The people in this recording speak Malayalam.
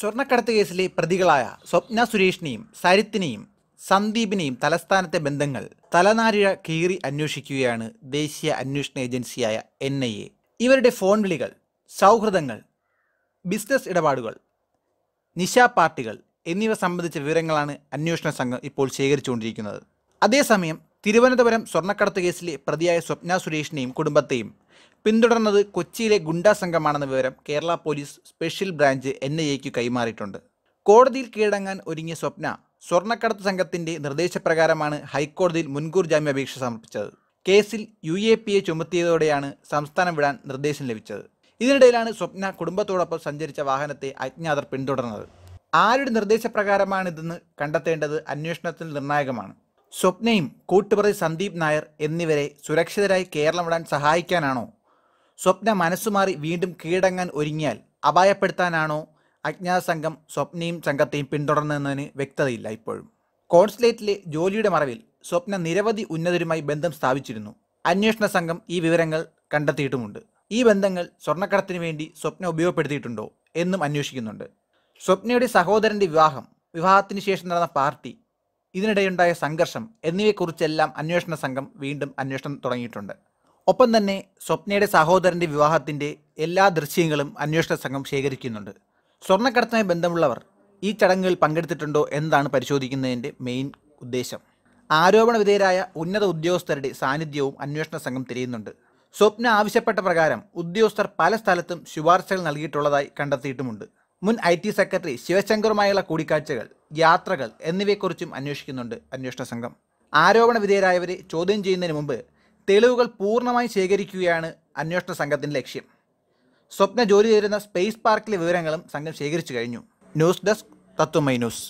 സ്വർണ്ണക്കടത്ത് കേസിലെ പ്രതികളായ സ്വപ്ന സുരേഷിനെയും സരിത്തിനെയും സന്ദീപിനെയും തലസ്ഥാനത്തെ ബന്ധങ്ങൾ തലനാരിഴ കീറി അന്വേഷിക്കുകയാണ് ദേശീയ അന്വേഷണ ഏജൻസിയായ എൻ ഐ എ ഇവരുടെ ഫോൺ വിളികൾ സൗഹൃദങ്ങൾ ബിസിനസ് ഇടപാടുകൾ നിശാ പാർട്ടികൾ എന്നിവ സംബന്ധിച്ച വിവരങ്ങളാണ് അന്വേഷണ സംഘം ഇപ്പോൾ ശേഖരിച്ചുകൊണ്ടിരിക്കുന്നത് അതേസമയം തിരുവനന്തപുരം സ്വർണ്ണക്കടത്ത് കേസിലെ പ്രതിയായ സ്വപ്ന സുരേഷിനെയും കുടുംബത്തെയും പിന്തുടർന്നത് കൊച്ചിയിലെ ഗുണ്ടാ സംഘമാണെന്ന വിവരം Kerala police special branch N I എക്ക് കൈമാറിയിട്ടുണ്ട് കോടതിയിൽ കീഴടങ്ങാൻ ഒരുങ്ങിയ സ്വപ്ന സ്വർണ്ണക്കടത്ത് സംഘത്തിന്റെ നിർദ്ദേശപ്രകാരമാണ് ഹൈക്കോടതിയിൽ മുൻകൂർ ജാമ്യാപേക്ഷ സമർപ്പിച്ചത് കേസിൽ യു എ പി എ ചുമത്തിയതോടെയാണ് സംസ്ഥാനം വിടാൻ നിർദ്ദേശം ലഭിച്ചത് ഇതിനിടയിലാണ് സ്വപ്ന കുടുംബത്തോടൊപ്പം സഞ്ചരിച്ച വാഹനത്തെ അജ്ഞാതർ പിന്തുടർന്നത് ആരുടെ നിർദ്ദേശപ്രകാരമാണിതെന്ന് കണ്ടെത്തേണ്ടത് അന്വേഷണത്തിൽ നിർണായകമാണ് സ്വപ്നയും കൂട്ടുപ്രതി സന്ദീപ് നായർ എന്നിവരെ സുരക്ഷിതരായി കേരളം വിടാൻ സഹായിക്കാനാണോ സ്വപ്ന മനസ്സുമാറി വീണ്ടും കീഴടങ്ങാൻ ഒരുങ്ങിയാൽ അപായപ്പെടുത്താനാണോ അജ്ഞാത സംഘം സ്വപ്നയും സംഘത്തെയും പിന്തുടർന്നതെന്നതിന് വ്യക്തതയില്ല ഇപ്പോഴും കോൺസുലേറ്റിലെ ജോലിയുടെ മറവിൽ സ്വപ്ന നിരവധി ഉന്നതരുമായി ബന്ധം സ്ഥാപിച്ചിരുന്നു അന്വേഷണ സംഘം ഈ വിവരങ്ങൾ കണ്ടെത്തിയിട്ടുമുണ്ട് ഈ ബന്ധങ്ങൾ സ്വർണ്ണക്കടത്തിന് വേണ്ടി സ്വപ്ന ഉപയോഗപ്പെടുത്തിയിട്ടുണ്ടോ എന്നും അന്വേഷിക്കുന്നുണ്ട് സ്വപ്നയുടെ സഹോദരന്റെ വിവാഹം വിവാഹത്തിന് ശേഷം നടന്ന പാർട്ടി ഇതിനിടെയുണ്ടായ സംഘർഷം എന്നിവയെക്കുറിച്ചെല്ലാം അന്വേഷണ സംഘം വീണ്ടും അന്വേഷണം തുടങ്ങിയിട്ടുണ്ട് ഒപ്പം തന്നെ സ്വപ്നയുടെ സഹോദരൻ്റെ വിവാഹത്തിൻ്റെ എല്ലാ ദൃശ്യങ്ങളും അന്വേഷണ സംഘം ശേഖരിക്കുന്നുണ്ട് സ്വർണ്ണക്കടത്തുമായി ബന്ധമുള്ളവർ ഈ ചടങ്ങുകൾ പങ്കെടുത്തിട്ടുണ്ടോ എന്നതാണ് പരിശോധിക്കുന്നതിൻ്റെ മെയിൻ ഉദ്ദേശം ആരോപണ വിധേയരായ ഉന്നത ഉദ്യോഗസ്ഥരുടെ സാന്നിധ്യവും അന്വേഷണ സംഘം തിരിയുന്നുണ്ട് സ്വപ്ന ആവശ്യപ്പെട്ട പ്രകാരം ഉദ്യോഗസ്ഥർ പല സ്ഥലത്തും ശുപാർശകൾ നൽകിയിട്ടുള്ളതായി കണ്ടെത്തിയിട്ടുമുണ്ട് മുൻ ഐ ടി സെക്രട്ടറി ശിവശങ്കറുമായുള്ള കൂടിക്കാഴ്ചകൾ യാത്രകൾ എന്നിവയെക്കുറിച്ചും അന്വേഷിക്കുന്നുണ്ട് അന്വേഷണ സംഘം ആരോപണ വിധേയരായവരെ ചോദ്യം ചെയ്യുന്നതിന് മുമ്പ് തെളിവുകൾ പൂർണ്ണമായി ശേഖരിക്കുകയാണ് അന്വേഷണ സംഘത്തിൻ്റെ ലക്ഷ്യം സ്വപ്ന ജോലി ചെയ്തിരുന്ന സ്പേസ് പാർക്കിലെ വിവരങ്ങളും സംഘം ശേഖരിച്ചു കഴിഞ്ഞു ന്യൂസ് ഡെസ്ക് തത്വമൈ ന്യൂസ്